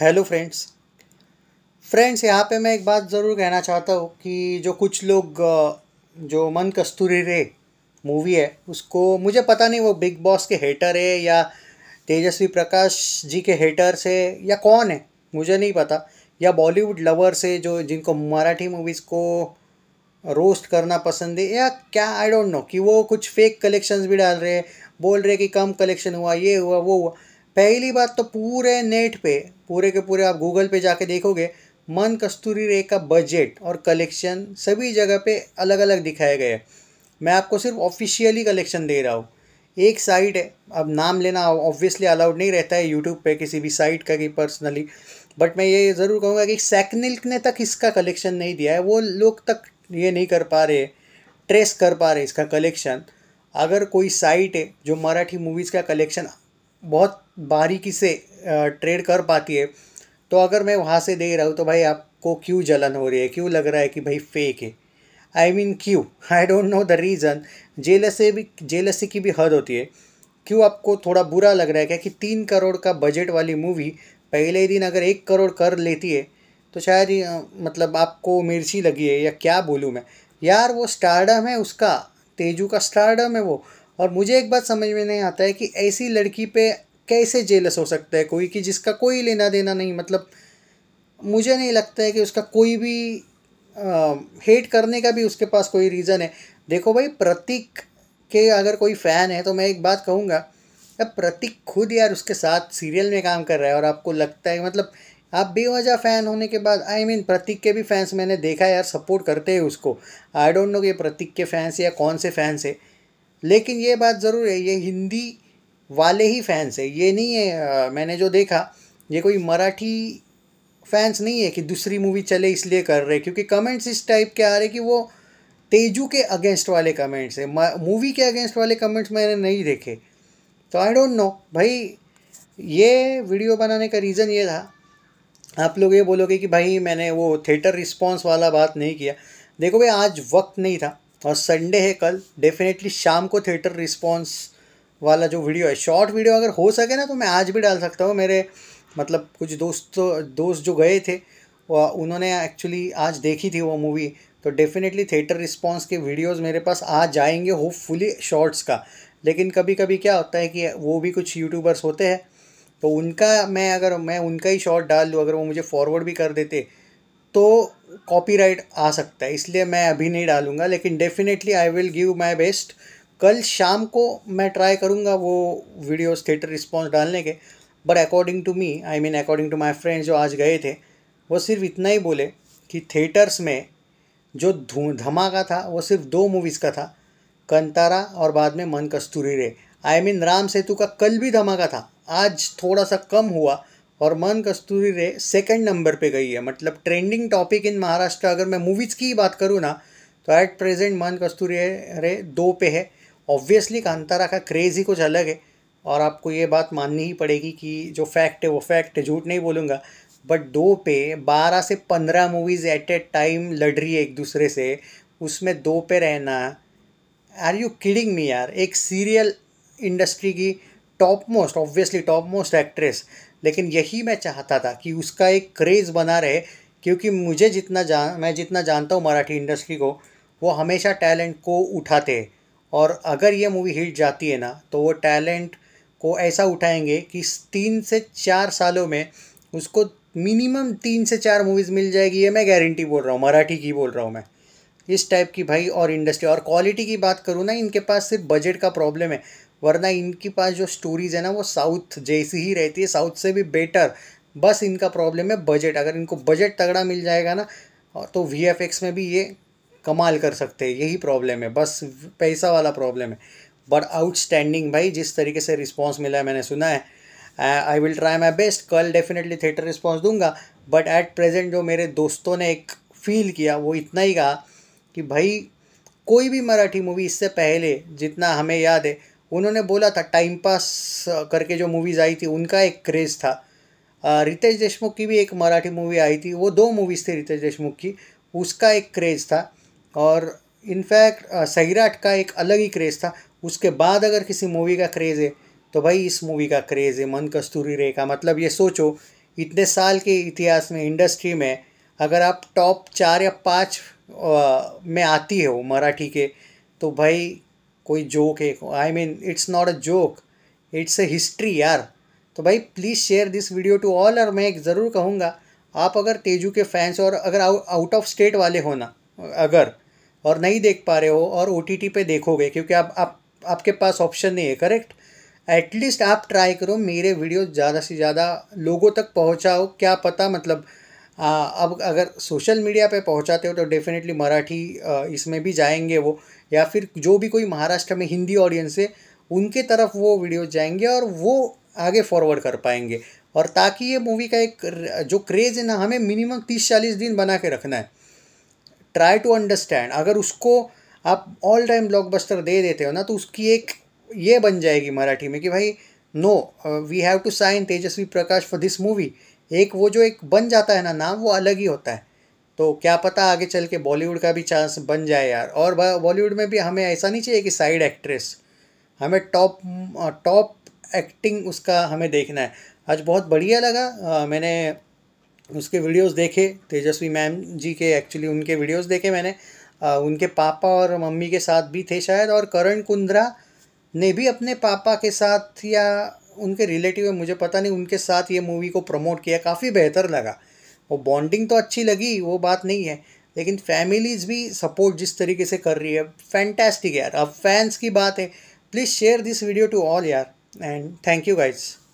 hello friends friends यहाँ पे मैं एक बात ज़रूर कहना चाहता हूँ कि जो कुछ लोग जो मन कस्तूरी रे मूवी है उसको मुझे पता नहीं वो बिग बॉस के हेटर है या तेजस्वी प्रकाश जी के हेटर्स है या कौन है मुझे नहीं पता या बॉलीवुड लवर्स है जो जिनको मराठी मूवीज़ को रोस्ट करना पसंद है या क्या आई डोंट नो कि वो कुछ फेक कलेक्शंस भी डाल रहे हैं बोल रहे कि कम कलेक्शन हुआ ये हुआ वो हुआ पहली बात तो पूरे नेट पे पूरे के पूरे आप गूगल पे जाके देखोगे मन कस्तूरी रे का बजट और कलेक्शन सभी जगह पे अलग अलग दिखाए गए हैं मैं आपको सिर्फ ऑफिशियली कलेक्शन दे रहा हूँ एक साइट है अब नाम लेना ऑब्वियसली अलाउड नहीं रहता है यूट्यूब पे किसी भी साइट का कि पर्सनली बट मैं ये ज़रूर कहूँगा कि सैकनिल्क ने तक इसका कलेक्शन नहीं दिया है वो लोग तक ये नहीं कर पा रहे ट्रेस कर पा रहे इसका कलेक्शन अगर कोई साइट है जो मराठी मूवीज़ का कलेक्शन बहुत बारीकी से ट्रेड कर पाती है तो अगर मैं वहाँ से दे रहा हूँ तो भाई आपको क्यों जलन हो रही है क्यों लग रहा है कि भाई फेक है आई मीन क्यों I don't know the reason jealousy भी जेलसी की भी हद होती है क्यों आपको थोड़ा बुरा लग रहा है क्या कि तीन करोड़ का बजट वाली मूवी पहले ही दिन अगर एक करोड़ कर लेती है तो शायद मतलब आपको मिर्ची लगी है या क्या बोलूँ मैं यार वो स्टारडम है उसका तेजू का स्टारडम है वो और मुझे एक बात समझ में नहीं आता है कि ऐसी लड़की पे कैसे जेलस हो सकता है कोई कि जिसका कोई लेना देना नहीं मतलब मुझे नहीं लगता है कि उसका कोई भी आ, हेट करने का भी उसके पास कोई रीज़न है देखो भाई प्रतीक के अगर कोई फ़ैन है तो मैं एक बात कहूँगा अब प्रतीक खुद यार उसके साथ सीरियल में काम कर रहा है और आपको लगता है मतलब आप बेवजह फ़ैन होने के बाद I I mean mean, Prateek के भी फैंस मैंने देखा यार सपोर्ट करते हैं उसको आई डोंट नो कि प्रतीक के फैंस या कौन से फैंस है लेकिन ये बात ज़रूर है ये हिंदी वाले ही फैंस है ये नहीं है मैंने जो देखा ये कोई मराठी फैंस नहीं है कि दूसरी मूवी चले इसलिए कर रहे क्योंकि कमेंट्स इस टाइप के आ रहे कि वो तेजू के अगेंस्ट वाले कमेंट्स है मूवी के अगेंस्ट वाले कमेंट्स मैंने नहीं देखे तो आई डोंट नो भाई ये वीडियो बनाने का रीज़न ये था आप लोग ये बोलोगे कि भाई मैंने वो थिएटर रिस्पॉन्स वाला बात नहीं किया देखो भाई आज वक्त नहीं था और संडे है कल डेफिनेटली शाम को थिएटर रिस्पॉन्स वाला जो वीडियो है शॉर्ट वीडियो अगर हो सके ना तो मैं आज भी डाल सकता हूँ मेरे मतलब कुछ दोस्त दोस्त जो गए थे उन्होंने एक्चुअली आज देखी थी वो मूवी तो डेफिनेटली थिएटर रिस्पॉन्स के वीडियोस मेरे पास आ जाएंगे होपफुली शॉर्ट्स का लेकिन कभी कभी क्या होता है कि वो भी कुछ यूट्यूबर्स होते हैं तो उनका मैं अगर मैं उनका ही शॉर्ट डाल दूँ अगर वो मुझे फॉरवर्ड भी कर देते तो कॉपीराइट आ सकता है इसलिए मैं अभी नहीं डालूंगा लेकिन definitely I will give my best कल शाम को मैं ट्राई करूँगा वो वीडियोस थिएटर रिस्पॉन्स डालने के but according to me I mean according to my friends जो आज गए थे वो सिर्फ इतना ही बोले कि थिएटर्स में जो धमाका था वो सिर्फ दो मूवीज़ का था कंतारा और बाद में मन कस्तूरी रे आई मीन राम सेतु का कल भी धमाका था आज थोड़ा सा कम हुआ और मन कस्तूरी रे सेकंड नंबर पे गई है मतलब ट्रेंडिंग टॉपिक इन महाराष्ट्र अगर मैं मूवीज़ की ही बात करूँ ना तो एट प्रेजेंट मन कस्तूरी रे दो पे है ऑब्वियसली कांतारा का क्रेज़ ही कुछ अलग है और आपको ये बात माननी ही पड़ेगी कि जो फैक्ट है वो फैक्ट है झूठ नहीं बोलूँगा बट दो पे बारह से पंद्रह मूवीज़ एट ए टाइम लड़ रही है एक दूसरे से उसमें दो पे रहना आर यू किडिंग मी यार एक सीरियल इंडस्ट्री की top most obviously top most actress लेकिन यही मैं चाहता था कि उसका एक क्रेज़ बना रहे क्योंकि मुझे जितना जान मैं जितना जानता हूँ मराठी इंडस्ट्री को वो हमेशा टैलेंट को उठाते हैं और अगर ये मूवी हिट जाती है ना तो वो टैलेंट को ऐसा उठाएंगे कि तीन से चार सालों में उसको मिनिमम तीन से चार मूवीज़ मिल जाएगी ये मैं गारंटी बोल रहा हूँ मराठी की बोल रहा हूँ मैं इस टाइप की भाई और इंडस्ट्री और क्वालिटी की बात करूँ ना इनके पास सिर्फ बजट का प्रॉब्लम है वरना इनके पास जो स्टोरीज़ है ना वो साउथ जैसी ही रहती है साउथ से भी बेटर बस इनका प्रॉब्लम है बजट अगर इनको बजट तगड़ा मिल जाएगा ना तो वी में भी ये कमाल कर सकते हैं यही प्रॉब्लम है बस पैसा वाला प्रॉब्लम है बट आउटस्टैंडिंग भाई जिस तरीके से रिस्पॉन्स मिला है मैंने सुना है I will try my best कल डेफिनेटली थिएटर रिस्पॉन्स दूंगा बट एट प्रेजेंट जो मेरे दोस्तों ने एक फील किया वो इतना ही कहा कि भाई कोई भी मराठी मूवी इससे पहले जितना हमें याद है उन्होंने बोला था टाइम पास करके जो मूवीज़ आई थी उनका एक क्रेज़ था uh, रितेश देशमुख की भी एक मराठी मूवी आई थी वो दो मूवीज़ थी रितेश देशमुख की उसका एक क्रेज़ था और इनफैक्ट सैराट का एक अलग ही क्रेज़ था उसके बाद अगर किसी मूवी का क्रेज़ है तो भाई इस मूवी का क्रेज़ है मन कस्तूरी रे का मतलब ये सोचो इतने साल के इतिहास में इंडस्ट्री में अगर आप टॉप चार या पाँच में आती हो मराठी के तो भाई कोई जोक है I mean it's not a joke it's a history यार तो भाई please share this video to all और मैं एक ज़रूर कहूँगा आप अगर तेजू के फैंस और अगर आउट ऑफ स्टेट वाले हो ना अगर और नहीं देख पा रहे हो और ओ टी पे देखोगे क्योंकि आप आप आपके पास ऑप्शन नहीं है करेक्ट एटलीस्ट आप ट्राई करो मेरे वीडियो ज़्यादा से ज़्यादा लोगों तक पहुँचाओ क्या पता मतलब आ, अब अगर सोशल मीडिया पे पहुंचाते हो तो डेफिनेटली मराठी इसमें भी जाएंगे वो या फिर जो भी कोई महाराष्ट्र में हिंदी ऑडियंस है उनके तरफ वो वीडियो जाएंगे और वो आगे फॉरवर्ड कर पाएंगे और ताकि ये मूवी का एक जो क्रेज़ है ना हमें मिनिमम तीस चालीस दिन बना के रखना है ट्राई टू अंडरस्टैंड अगर उसको आप ऑल टाइम ब्लॉकबस्टर दे देते हो ना तो उसकी एक ये बन जाएगी मराठी में कि भाई no we have to sign Tejasswi Prakash for this movie एक वो जो एक बन जाता है ना नाम वो अलग ही होता है तो क्या पता आगे चल के बॉलीवुड का भी चांस बन जाए यार और बॉलीवुड में भी हमें ऐसा नहीं चाहिए कि साइड एक्ट्रेस हमें टॉप टॉप एक्टिंग उसका हमें देखना है आज बहुत बढ़िया लगा आ, uh, मैंने उसके वीडियोस देखे तेजस्वी मैम जी के एक्चुअली उनके वीडियोस देखे मैंने आ, उनके पापा और मम्मी के साथ भी थे शायद और करण कुंद्रा ने भी अपने पापा के साथ या उनके रिलेटिव मुझे पता नहीं उनके साथ ये मूवी को प्रमोट किया काफ़ी बेहतर लगा वो बॉन्डिंग तो अच्छी लगी वो बात नहीं है लेकिन फैमिलीज़ भी सपोर्ट जिस तरीके से कर रही है फैंटेस्टिक यार अब फैंस की बात है please share this video to all यार एंड थैंक यू गाइज़